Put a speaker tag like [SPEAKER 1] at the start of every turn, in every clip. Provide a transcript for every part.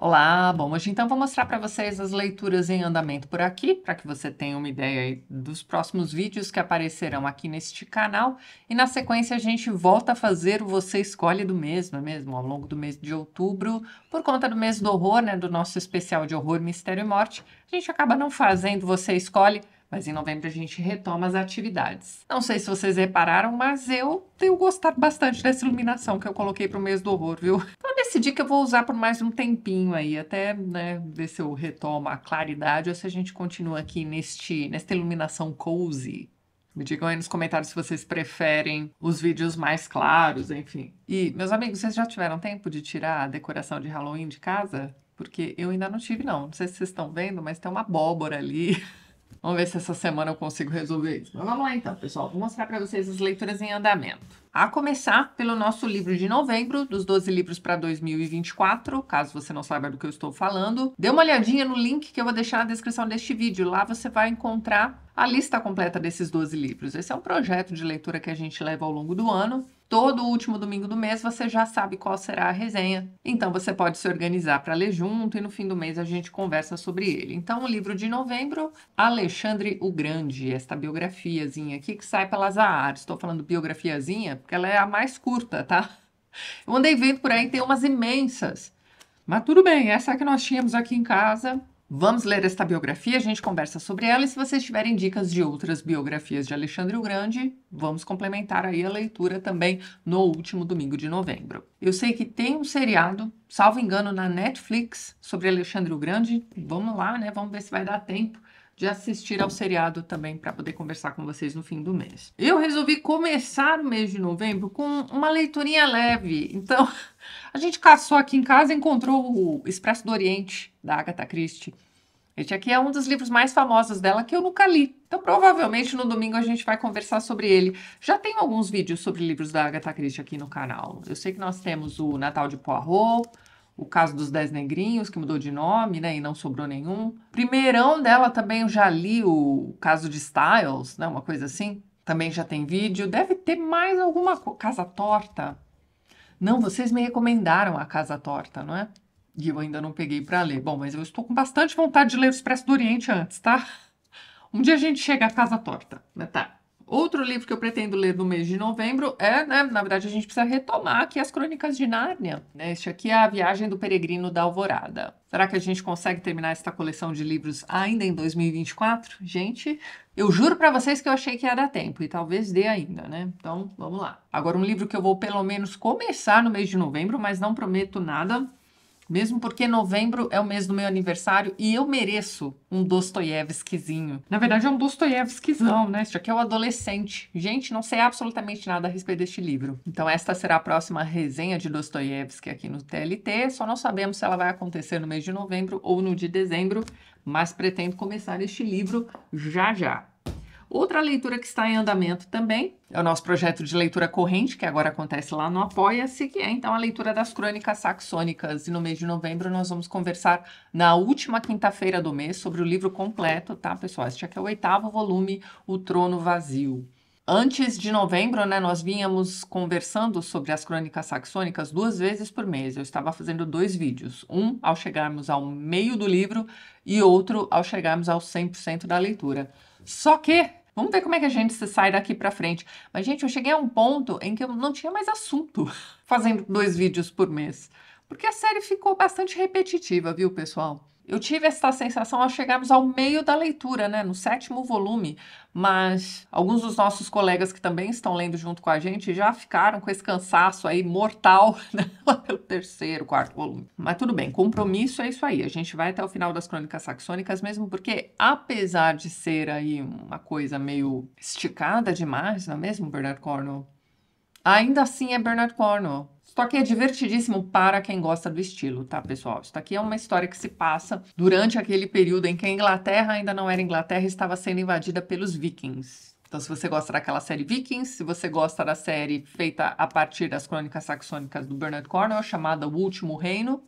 [SPEAKER 1] Olá, bom, hoje então vou mostrar para vocês as leituras em andamento por aqui, para que você tenha uma ideia dos próximos vídeos que aparecerão aqui neste canal. E na sequência a gente volta a fazer o Você Escolhe do mesmo, é mesmo, ao longo do mês de outubro, por conta do mês do horror, né, do nosso especial de horror, mistério e morte, a gente acaba não fazendo Você Escolhe, mas em novembro a gente retoma as atividades. Não sei se vocês repararam, mas eu tenho gostado bastante dessa iluminação que eu coloquei para o mês do horror, viu? Então eu decidi que eu vou usar por mais um tempinho aí, até né, ver se eu retomo a claridade ou se a gente continua aqui neste, nesta iluminação cozy. Me digam aí nos comentários se vocês preferem os vídeos mais claros, enfim. E, meus amigos, vocês já tiveram tempo de tirar a decoração de Halloween de casa? Porque eu ainda não tive, não. Não sei se vocês estão vendo, mas tem uma abóbora ali. Vamos ver se essa semana eu consigo resolver isso. Mas vamos lá então, pessoal. Vou mostrar para vocês as leituras em andamento. A começar pelo nosso livro de novembro, dos 12 livros para 2024, caso você não saiba do que eu estou falando. Dê uma olhadinha no link que eu vou deixar na descrição deste vídeo. Lá você vai encontrar a lista completa desses 12 livros. Esse é um projeto de leitura que a gente leva ao longo do ano Todo último domingo do mês você já sabe qual será a resenha, então você pode se organizar para ler junto e no fim do mês a gente conversa sobre ele. Então, o livro de novembro, Alexandre o Grande, esta biografiazinha aqui que sai pelas AAR. Estou falando biografiazinha porque ela é a mais curta, tá? Eu andei vendo por aí, tem umas imensas. Mas tudo bem, essa que nós tínhamos aqui em casa Vamos ler esta biografia, a gente conversa sobre ela e se vocês tiverem dicas de outras biografias de Alexandre o Grande, vamos complementar aí a leitura também no último domingo de novembro. Eu sei que tem um seriado, salvo engano, na Netflix sobre Alexandre o Grande. Vamos lá, né? Vamos ver se vai dar tempo de assistir ao seriado também para poder conversar com vocês no fim do mês. Eu resolvi começar o mês de novembro com uma leiturinha leve. Então, a gente caçou aqui em casa e encontrou o Expresso do Oriente, da Agatha Christie. Este aqui é um dos livros mais famosos dela que eu nunca li. Então, provavelmente no domingo a gente vai conversar sobre ele. Já tem alguns vídeos sobre livros da Agatha Christie aqui no canal. Eu sei que nós temos o Natal de Poirot, o caso dos Dez Negrinhos, que mudou de nome, né, e não sobrou nenhum. Primeirão dela também eu já li o caso de Styles, né, uma coisa assim. Também já tem vídeo. Deve ter mais alguma Casa Torta. Não, vocês me recomendaram a Casa Torta, não é? E eu ainda não peguei para ler. Bom, mas eu estou com bastante vontade de ler o Expresso do Oriente antes, tá? Um dia a gente chega à Casa Torta, né, tá? Outro livro que eu pretendo ler no mês de novembro é, né, na verdade, a gente precisa retomar aqui as Crônicas de Nárnia. Né? Este aqui é A Viagem do Peregrino da Alvorada. Será que a gente consegue terminar esta coleção de livros ainda em 2024? Gente, eu juro para vocês que eu achei que ia dar tempo e talvez dê ainda, né? Então, vamos lá. Agora um livro que eu vou pelo menos começar no mês de novembro, mas não prometo nada, mesmo porque novembro é o mês do meu aniversário e eu mereço um Dostoiévskizinho. Na verdade, é um Dostoiévskizão, né? Isso aqui é o adolescente. Gente, não sei absolutamente nada a respeito deste livro. Então, esta será a próxima resenha de Dostoiévski aqui no TLT. Só não sabemos se ela vai acontecer no mês de novembro ou no de dezembro, mas pretendo começar este livro já já. Outra leitura que está em andamento também é o nosso projeto de leitura corrente, que agora acontece lá no Apoia-se, que é então a leitura das crônicas saxônicas. E no mês de novembro nós vamos conversar na última quinta-feira do mês sobre o livro completo, tá, pessoal? Este aqui é o oitavo volume, O Trono Vazio. Antes de novembro, né, nós vínhamos conversando sobre as crônicas saxônicas duas vezes por mês. Eu estava fazendo dois vídeos, um ao chegarmos ao meio do livro e outro ao chegarmos ao 100% da leitura. Só que Vamos ver como é que a gente se sai daqui para frente. Mas, gente, eu cheguei a um ponto em que eu não tinha mais assunto fazendo dois vídeos por mês. Porque a série ficou bastante repetitiva, viu, pessoal? Eu tive essa sensação ao chegarmos ao meio da leitura, né, no sétimo volume, mas alguns dos nossos colegas que também estão lendo junto com a gente já ficaram com esse cansaço aí mortal né, pelo terceiro, quarto volume. Mas tudo bem, compromisso é isso aí. A gente vai até o final das crônicas saxônicas mesmo, porque apesar de ser aí uma coisa meio esticada demais, não é mesmo, Bernard Cornwell? Ainda assim é Bernard Cornwell. Isso aqui é divertidíssimo para quem gosta do estilo, tá, pessoal? Isso aqui é uma história que se passa durante aquele período em que a Inglaterra ainda não era Inglaterra e estava sendo invadida pelos vikings. Então, se você gosta daquela série Vikings, se você gosta da série feita a partir das crônicas saxônicas do Bernard Cornwell, chamada O Último Reino,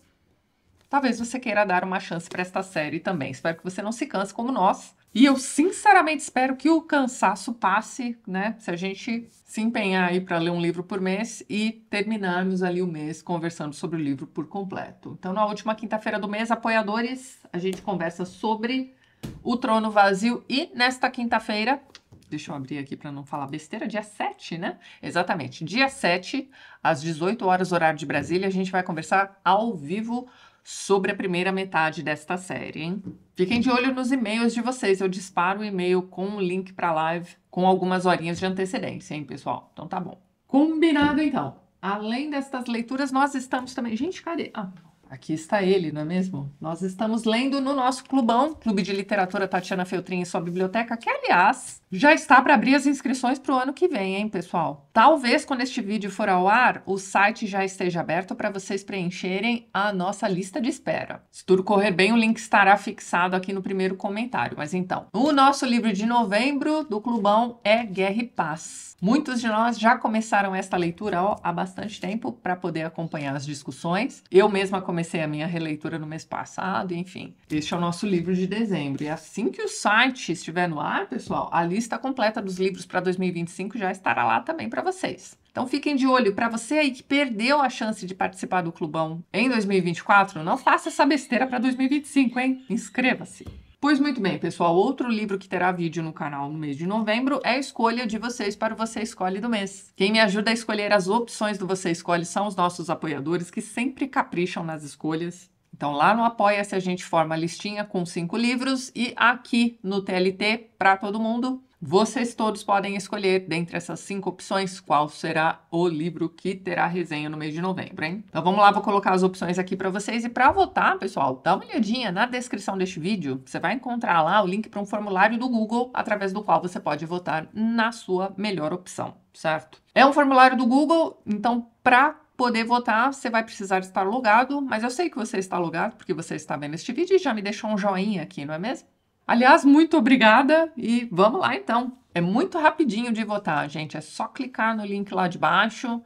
[SPEAKER 1] talvez você queira dar uma chance para esta série também. Espero que você não se canse como nós e eu sinceramente espero que o cansaço passe, né? Se a gente se empenhar aí para ler um livro por mês e terminarmos ali o mês conversando sobre o livro por completo. Então, na última quinta-feira do mês, apoiadores, a gente conversa sobre o Trono Vazio e nesta quinta-feira, deixa eu abrir aqui para não falar besteira, dia 7, né? Exatamente, dia 7, às 18 horas horário de Brasília, a gente vai conversar ao vivo sobre a primeira metade desta série, hein? Fiquem de olho nos e-mails de vocês. Eu disparo o um e-mail com o um link para a live com algumas horinhas de antecedência, hein, pessoal? Então tá bom. Combinado então. Além destas leituras, nós estamos também. Gente, cadê? Ah, Aqui está ele, não é mesmo? Nós estamos lendo no nosso clubão, Clube de Literatura Tatiana Feltrin e sua biblioteca, que, aliás, já está para abrir as inscrições para o ano que vem, hein, pessoal? Talvez quando este vídeo for ao ar, o site já esteja aberto para vocês preencherem a nossa lista de espera. Se tudo correr bem, o link estará fixado aqui no primeiro comentário. Mas então, o nosso livro de novembro do clubão é Guerra e Paz. Muitos de nós já começaram esta leitura ó, há bastante tempo para poder acompanhar as discussões. Eu mesma comecei comecei a minha releitura no mês passado, enfim. Este é o nosso livro de dezembro. E assim que o site estiver no ar, pessoal, a lista completa dos livros para 2025 já estará lá também para vocês. Então fiquem de olho, para você aí que perdeu a chance de participar do Clubão em 2024, não faça essa besteira para 2025, hein? Inscreva-se. Pois muito bem, pessoal, outro livro que terá vídeo no canal no mês de novembro é a escolha de vocês para o Você Escolhe do mês. Quem me ajuda a escolher as opções do Você Escolhe são os nossos apoiadores que sempre capricham nas escolhas. Então lá no Apoia-se a gente forma a listinha com cinco livros e aqui no TLT para todo mundo vocês todos podem escolher dentre essas cinco opções qual será o livro que terá resenha no mês de novembro, hein? Então vamos lá, vou colocar as opções aqui para vocês e para votar, pessoal, dá uma olhadinha na descrição deste vídeo, você vai encontrar lá o link para um formulário do Google através do qual você pode votar na sua melhor opção, certo? É um formulário do Google, então para poder votar, você vai precisar estar logado, mas eu sei que você está logado porque você está vendo este vídeo e já me deixou um joinha aqui, não é mesmo? Aliás, muito obrigada e vamos lá então. É muito rapidinho de votar, gente. É só clicar no link lá de baixo,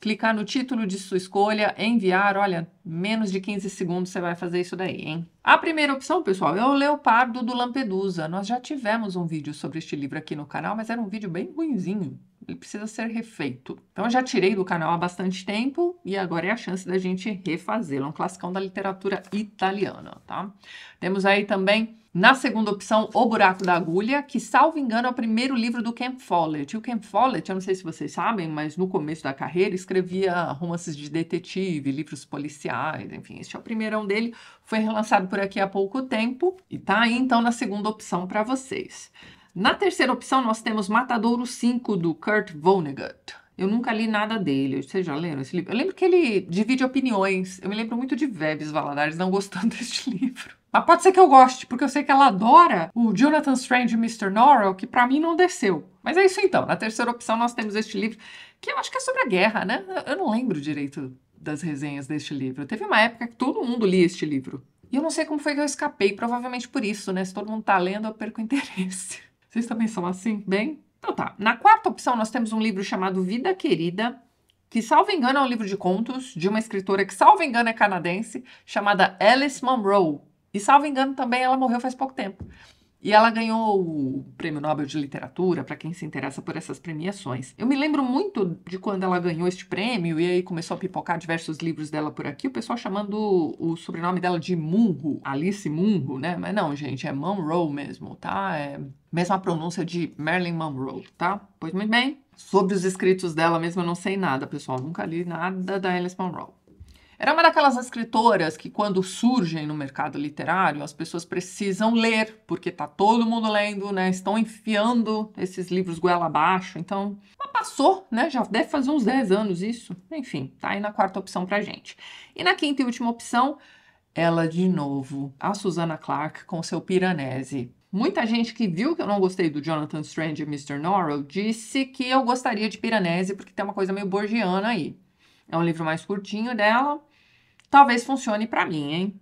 [SPEAKER 1] clicar no título de sua escolha, enviar. Olha, menos de 15 segundos você vai fazer isso daí, hein? A primeira opção, pessoal, é o Leopardo do Lampedusa. Nós já tivemos um vídeo sobre este livro aqui no canal, mas era um vídeo bem ruinzinho. Ele precisa ser refeito. Então, eu já tirei do canal há bastante tempo e agora é a chance da gente refazê-lo. É um classicão da literatura italiana, tá? Temos aí também na segunda opção, O Buraco da Agulha, que, salvo engano, é o primeiro livro do Ken Follett. E o Ken Follett, eu não sei se vocês sabem, mas no começo da carreira escrevia romances de detetive, livros policiais, enfim, este é o primeirão dele. Foi relançado por aqui há pouco tempo e tá aí, então, na segunda opção para vocês. Na terceira opção, nós temos Matadouro 5, do Kurt Vonnegut. Eu nunca li nada dele. Vocês já leram esse livro? Eu lembro que ele divide opiniões. Eu me lembro muito de Veves Valadares não gostando deste livro. Mas pode ser que eu goste, porque eu sei que ela adora o Jonathan Strange e Mr. Norrell, que para mim não desceu. Mas é isso então. Na terceira opção nós temos este livro, que eu acho que é sobre a guerra, né? Eu não lembro direito das resenhas deste livro. Teve uma época que todo mundo lia este livro. E eu não sei como foi que eu escapei, provavelmente por isso, né? Se todo mundo tá lendo, eu perco o interesse. Vocês também são assim? Bem, então tá, na quarta opção nós temos um livro chamado Vida Querida, que, salvo engano, é um livro de contos de uma escritora que, salvo engano, é canadense, chamada Alice Munro. E, salvo engano, também ela morreu faz pouco tempo. E ela ganhou o Prêmio Nobel de Literatura, para quem se interessa por essas premiações. Eu me lembro muito de quando ela ganhou este prêmio, e aí começou a pipocar diversos livros dela por aqui, o pessoal chamando o sobrenome dela de Munro, Alice Munro, né? Mas não, gente, é Monroe mesmo, tá? É mesma pronúncia de Marilyn Monroe, tá? Pois muito bem. Sobre os escritos dela mesmo, eu não sei nada, pessoal. Nunca li nada da Alice Monroe. Era uma daquelas escritoras que, quando surgem no mercado literário, as pessoas precisam ler, porque tá todo mundo lendo, né? Estão enfiando esses livros goela abaixo. Então, mas passou, né? Já deve fazer uns 10 anos isso. Enfim, tá aí na quarta opção pra gente. E na quinta e última opção, ela de novo, a Susana Clark com seu Piranesi. Muita gente que viu que eu não gostei do Jonathan Strange e Mr. Norrell disse que eu gostaria de Piranesi porque tem uma coisa meio borgiana aí. É um livro mais curtinho dela. Talvez funcione para mim, hein?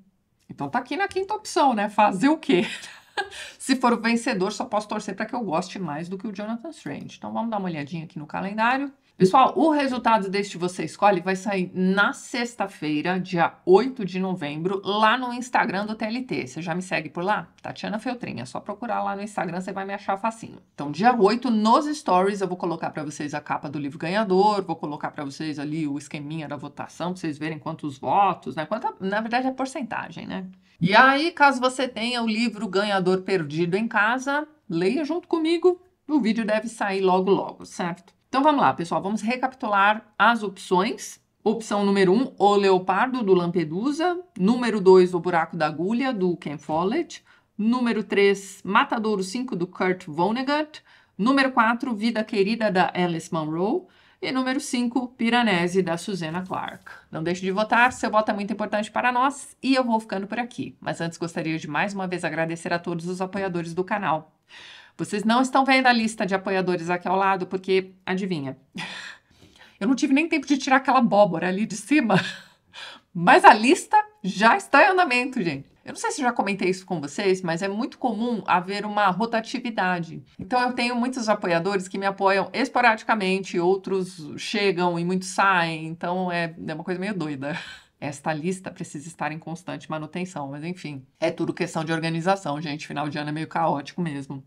[SPEAKER 1] Então tá aqui na quinta opção, né? Fazer o quê? Se for o vencedor, só posso torcer para que eu goste mais do que o Jonathan Strange. Então vamos dar uma olhadinha aqui no calendário. Pessoal, o resultado deste Você Escolhe vai sair na sexta-feira, dia 8 de novembro, lá no Instagram do TLT. Você já me segue por lá? Tatiana Feltrinha. É só procurar lá no Instagram, você vai me achar facinho. Então, dia 8, nos stories, eu vou colocar para vocês a capa do livro ganhador, vou colocar para vocês ali o esqueminha da votação, para vocês verem quantos votos, né? Quanta, na verdade, é porcentagem, né? E aí, caso você tenha o livro Ganhador Perdido em casa, leia junto comigo. O vídeo deve sair logo, logo, certo? Então vamos lá, pessoal, vamos recapitular as opções. Opção número 1, um, o leopardo do Lampedusa. Número 2, o buraco da agulha do Ken Follett. Número 3, Matadouro 5 do Kurt Vonnegut. Número 4, Vida Querida da Alice Munro. E número 5, Piranesi, da Susana Clark. Não deixe de votar, seu voto é muito importante para nós e eu vou ficando por aqui. Mas antes gostaria de mais uma vez agradecer a todos os apoiadores do canal. Vocês não estão vendo a lista de apoiadores aqui ao lado, porque, adivinha, eu não tive nem tempo de tirar aquela abóbora ali de cima, mas a lista já está em andamento, gente. Eu não sei se já comentei isso com vocês, mas é muito comum haver uma rotatividade. Então eu tenho muitos apoiadores que me apoiam esporadicamente, outros chegam e muitos saem, então é, é uma coisa meio doida. Esta lista precisa estar em constante manutenção, mas enfim, é tudo questão de organização, gente. Final de ano é meio caótico mesmo.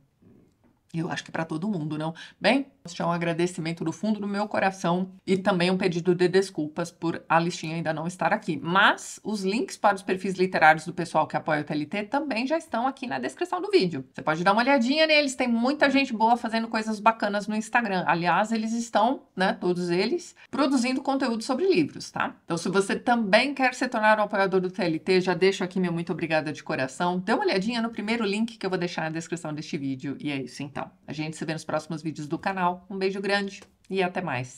[SPEAKER 1] Eu acho que para todo mundo, não? Bem, é um agradecimento do fundo do meu coração e também um pedido de desculpas por a listinha ainda não estar aqui. Mas os links para os perfis literários do pessoal que apoia o TLT também já estão aqui na descrição do vídeo. Você pode dar uma olhadinha neles, tem muita gente boa fazendo coisas bacanas no Instagram. Aliás, eles estão, né, todos eles, produzindo conteúdo sobre livros, tá? Então, se você também quer se tornar um apoiador do TLT, já deixo aqui meu muito obrigada de coração. Dê uma olhadinha no primeiro link que eu vou deixar na descrição deste vídeo. E é isso, então. A gente se vê nos próximos vídeos do canal. Um beijo grande e até mais.